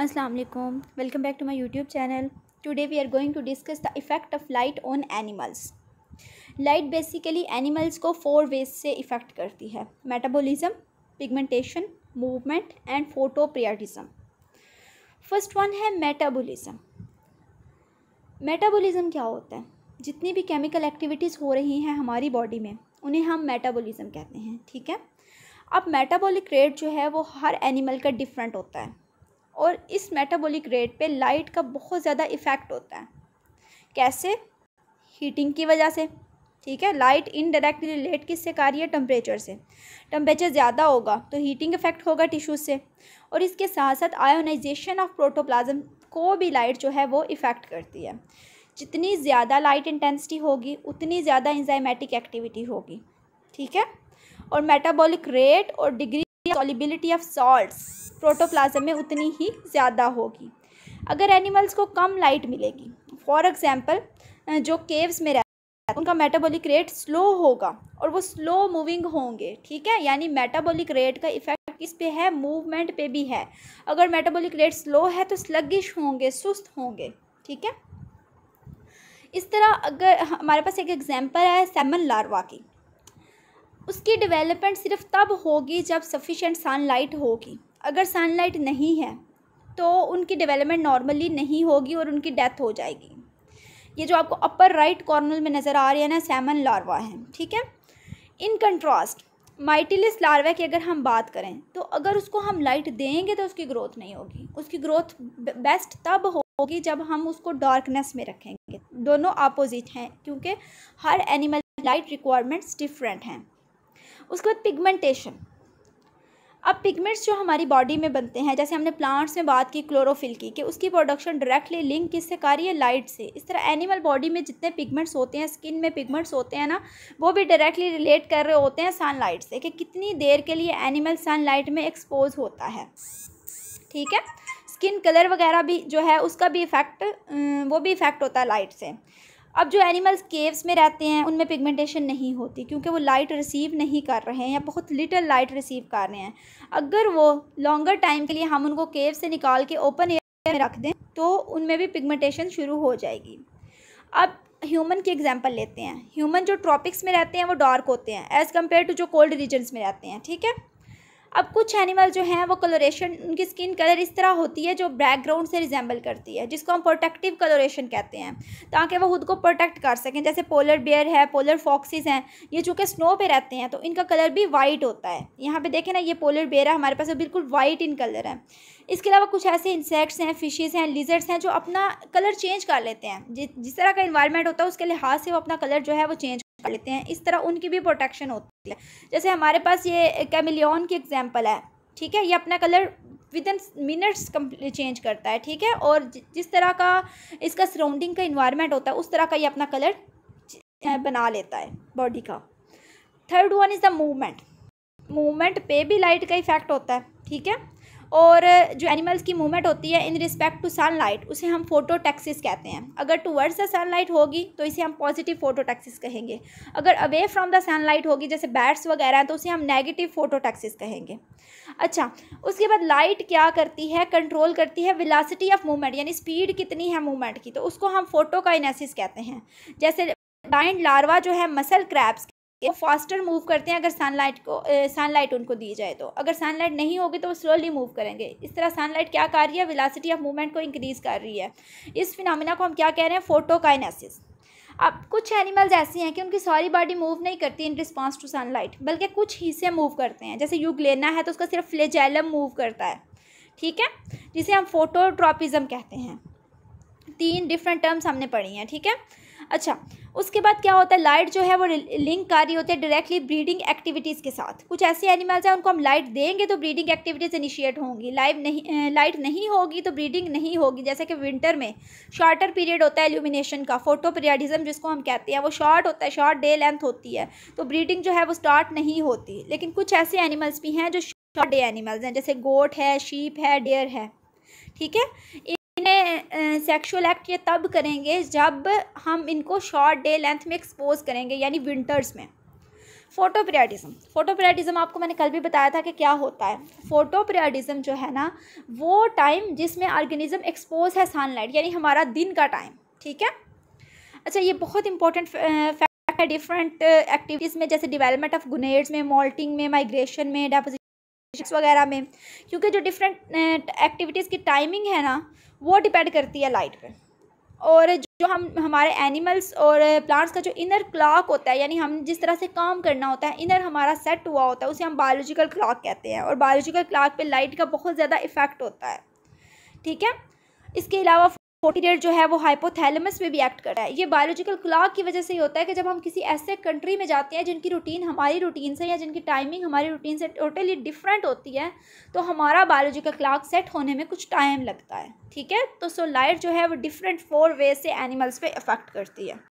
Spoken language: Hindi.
अस्सलाम वालेकुम welcome back to my YouTube channel today we are going to discuss the effect of light on animals light basically animals को फोर वेज से इफ़ेक्ट करती है metabolism pigmentation movement and photoperiodism first one है मेटाबॉलिज्म मेटाबॉलिज्म क्या होता है जितनी भी केमिकल एक्टिविटीज़ हो रही हैं हमारी बॉडी में उन्हें हम मेटाबॉलिज्म कहते हैं ठीक है अब मेटाबॉलिक रेट जो है वो हर एनिमल का डिफरेंट होता है और इस मेटाबॉलिक रेट पे लाइट का बहुत ज़्यादा इफ़ेक्ट होता है कैसे हीटिंग की वजह से ठीक है लाइट इनडायरेक्टली रिलेट किससे कर रही है टम्परेचर से टम्परेचर ज़्यादा होगा तो हीटिंग इफेक्ट होगा टिश्यूज़ से और इसके साथ साथ आयोनाइजेशन ऑफ प्रोटोप्लाज्म को भी लाइट जो है वो इफ़ेक्ट करती है जितनी ज़्यादा लाइट इंटेंसिटी होगी उतनी ज़्यादा इंजाइमेटिक एक्टिविटी होगी ठीक है और मेटाबॉलिक रेट और degree solubility of salts protoplasm में उतनी ही ज़्यादा होगी अगर एनिमल्स को कम लाइट मिलेगी फॉर एग्ज़ाम्पल जो केव्स में रहते उनका मेटाबॉलिक रेट स्लो होगा और वो स्लो मूविंग होंगे ठीक है यानी मेटाबॉलिक रेट का इफेक्ट किस पे है मूवमेंट पे भी है अगर मेटाबॉलिक रेट स्लो है तो स्लगिश होंगे सुस्त होंगे ठीक है इस तरह अगर हमारे पास एक एग्जाम्पल है सेमन लार्वा की उसकी डेवलपमेंट सिर्फ तब होगी जब सफिशेंट सनलाइट होगी अगर सनलाइट नहीं है तो उनकी डेवलपमेंट नॉर्मली नहीं होगी और उनकी डेथ हो जाएगी ये जो आपको अपर राइट कॉर्नर में नज़र आ रही है ना सैमन लार्वा है ठीक है इन कंट्रास्ट माइटिलिस लार्वा की अगर हम बात करें तो अगर उसको हम लाइट देंगे तो उसकी ग्रोथ नहीं होगी उसकी ग्रोथ बेस्ट तब होगी जब हम उसको डार्कनेस में रखेंगे दोनों अपोजिट हैं क्योंकि हर एनिमल लाइट रिक्वायरमेंट्स डिफरेंट हैं उसके बाद पिगमेंटेशन अब पिगमेंट्स जो हमारी बॉडी में बनते हैं जैसे हमने प्लांट्स में बात की क्लोरोफिल की कि उसकी प्रोडक्शन डायरेक्टली लिंक किससे कर रही है लाइट से इस तरह एनिमल बॉडी में जितने पिगमेंट्स होते हैं स्किन में पिगमेंट्स होते हैं ना वो भी डायरेक्टली रिलेट कर रहे होते हैं सनलाइट से कि कितनी देर के लिए एनिमल सनलाइट में एक्सपोज होता है ठीक है स्किन कलर वगैरह भी जो है उसका भी इफ़ेक्ट वो भी इफ़ेक्ट होता है लाइट से अब जो एनिमल्स केव्स में रहते हैं उनमें पिगमेंटेशन नहीं होती क्योंकि वो लाइट रिसीव नहीं कर रहे हैं या बहुत लिटल लाइट रिसीव कर रहे हैं अगर वो लॉन्गर टाइम के लिए हम उनको केव से निकाल के ओपन एयर में रख दें तो उनमें भी पिगमेंटेशन शुरू हो जाएगी अब ह्यूमन की एग्जांपल लेते हैं ह्यूमन जो ट्रॉपिक्स में रहते हैं वो डार्क होते हैं एज़ कम्पेयर टू जो कोल्ड रीजन्स में रहते हैं ठीक है अब कुछ एनिमल जो हैं वो कलोरेशन उनकी स्किन कलर इस तरह होती है जो बैकग्राउंड से रिजेंबल करती है जिसको हम प्रोटेक्टिव कलोरेशन कहते हैं ताकि वो खुद को प्रोटेक्ट कर सकें जैसे पोलर बियर है पोलर फॉक्सिस हैं ये चूँकि स्नो पे रहते हैं तो इनका कलर भी वाइट होता है यहाँ पे देखें ना ये पोलर बियर है हमारे पास बिल्कुल वाइट इन कलर है इसके अलावा कुछ ऐसे इंसेक्ट्स हैं फिशेज़ हैं लिजर्ट्स हैं जो अपना कलर चेंज कर लेते हैं जिस तरह का इन्वायरमेंट होता है उसके लिहाज से वो अपना कलर जो है वो चेंज लेते हैं इस तरह उनकी भी प्रोटेक्शन होती है जैसे हमारे पास ये कैमिलियन की एग्जाम्पल है ठीक है ये अपना colour within minutes change करता है ठीक है और जिस तरह का इसका सराउंडिंग का इन्वायरमेंट होता है उस तरह का ये अपना कलर बना लेता है बॉडी का third one is the movement movement पे भी लाइट का इफेक्ट होता है ठीक है और जो एनिमल्स की मूवमेंट होती है इन रिस्पेक्ट टू सनलाइट उसे हम फोटो टैक्सिस कहते हैं अगर टूवर्ड्स द सनलाइट होगी तो इसे हम पॉजिटिव फोटो टैक्सिस कहेंगे अगर अवे फ्रॉम द सनलाइट होगी जैसे बैट्स वगैरह हैं तो उसे हम नेगेटिव फोटो टैक्सिस कहेंगे अच्छा उसके बाद लाइट क्या करती है कंट्रोल करती है विलासिटी ऑफ मूवमेंट यानी स्पीड कितनी है मूवमेंट की तो उसको हम फोटो का कहते हैं जैसे डाइंड लार्वा जो है मसल क्रैप्स फास्टर मूव करते हैं अगर सनलाइट को सनलाइट उनको दी जाए तो अगर सनलाइट नहीं होगी तो वो स्लोली मूव करेंगे इस तरह सनलाइट क्या कर रही है विलासिटी ऑफ मूवमेंट को इंक्रीज़ कर रही है इस फिनमिना को हम क्या कह रहे हैं फोटोकाइनेसिस अब कुछ एनिमल्स ऐसे हैं कि उनकी सारी बॉडी मूव नहीं करती इन रिस्पॉन्स टू सनलाइट बल्कि कुछ हिस्से मूव करते हैं जैसे लेना है तो उसका सिर्फ फ्लेजैलम मूव करता है ठीक है जिसे हम फोटोट्रॉपिज़म कहते हैं तीन डिफरेंट टर्म्स हमने पढ़ी हैं ठीक है अच्छा उसके बाद क्या होता है लाइट जो है वो लिंक कर रही होती है डायरेक्टली ब्रीडिंग एक्टिविटीज़ के साथ कुछ ऐसे एनिमल्स हैं उनको हम लाइट देंगे तो ब्रीडिंग एक्टिविटीज़ इनिशिएट होंगी लाइव नहीं लाइट नहीं होगी तो ब्रीडिंग नहीं होगी जैसे कि विंटर में शॉर्टर पीरियड होता है एल्यूमिनेशन का फोटो पीरियडिज्म जिसको हम कहते हैं वो शॉर्ट होता है शॉर्ट डे लेंथ होती है तो ब्रीडिंग जो है वो स्टार्ट नहीं होती लेकिन कुछ ऐसे एनिमल्स भी हैं जो शॉर्ट डे एनिमल्स हैं जैसे गोट है शीप है डेयर है ठीक है सेक्सुअल एक्ट ये तब करेंगे जब हम इनको शॉर्ट डे लेंथ में एक्सपोज करेंगे यानी विंटर्स में फोटो पीरियडिज़म फोटो आपको मैंने कल भी बताया था कि क्या होता है फोटो जो है ना वो टाइम जिसमें ऑर्गेनिज़म एक्सपोज है सनलाइट यानी हमारा दिन का टाइम ठीक है अच्छा ये बहुत इंपॉर्टेंट फैक्ट है डिफरेंट एक्टिविटीज़ में जैसे डिवेलपमेंट ऑफ गुनेड्स में मोल्टिंग में माइग्रेशन में डेपोजिट सब्जेक्ट्स वगैरह में क्योंकि जो डिफरेंट एक्टिविटीज़ eh, की टाइमिंग है ना वो डिपेंड करती है लाइट पे और जो हम हमारे एनिमल्स और प्लांट्स का जो इनर क्लॉक होता है यानी हम जिस तरह से काम करना होता है इनर हमारा सेट हुआ होता है उसे हम बायोलॉजिकल क्लॉक कहते हैं और बायोलॉजिकल क्लॉक पे लाइट का बहुत ज़्यादा इफ़ेक्ट होता है ठीक है इसके अलावा फोर्टीडेट जो है वो हाइपोथैलेमस में भी एक्ट करता है ये बायोलॉजिकल क्लॉक की वजह से ही होता है कि जब हम किसी ऐसे कंट्री में जाते हैं जिनकी रूटीन हमारी रूटीन से या जिनकी टाइमिंग हमारी रूटीन से टोटली डिफरेंट होती है तो हमारा बायोलॉजिकल क्लॉक सेट होने में कुछ टाइम लगता है ठीक है तो सो लाइट जो है वो डिफरेंट फोर वे से एनिमल्स पर इफ़ेक्ट करती है